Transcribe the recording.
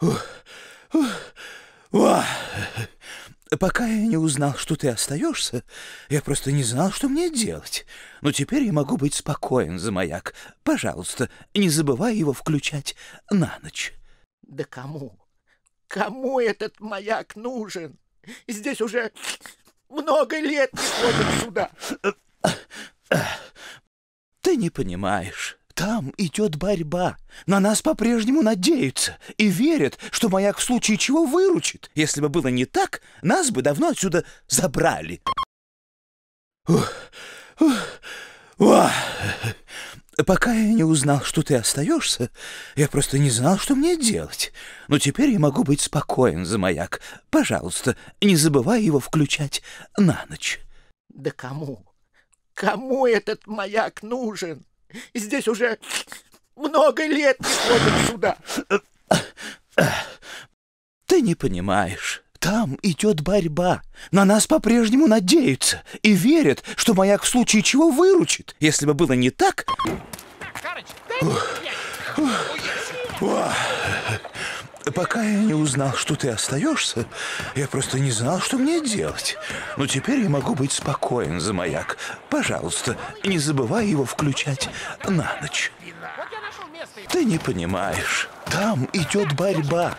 Ух, ух, ух. Пока я не узнал, что ты остаешься, я просто не знал, что мне делать. Но теперь я могу быть спокоен за маяк. Пожалуйста, не забывай его включать на ночь. Да кому? Кому этот маяк нужен? Здесь уже много лет не ходят сюда. Ты не понимаешь. Там идет борьба. На нас по-прежнему надеются и верят, что маяк в случае чего выручит. Если бы было не так, нас бы давно отсюда забрали. Ух, ух, Пока я не узнал, что ты остаешься, я просто не знал, что мне делать. Но теперь я могу быть спокоен за маяк. Пожалуйста, не забывай его включать на ночь. Да кому? Кому этот маяк нужен? Здесь уже много лет не ходят сюда. Ты не понимаешь. Там идет борьба. На нас по-прежнему надеются и верят, что маяк в случае чего выручит. Если бы было не так... Ух, ух, ух пока я не узнал, что ты остаешься, я просто не знал, что мне делать. Но теперь я могу быть спокоен за маяк. Пожалуйста, не забывай его включать на ночь. Ты не понимаешь. Там идет борьба.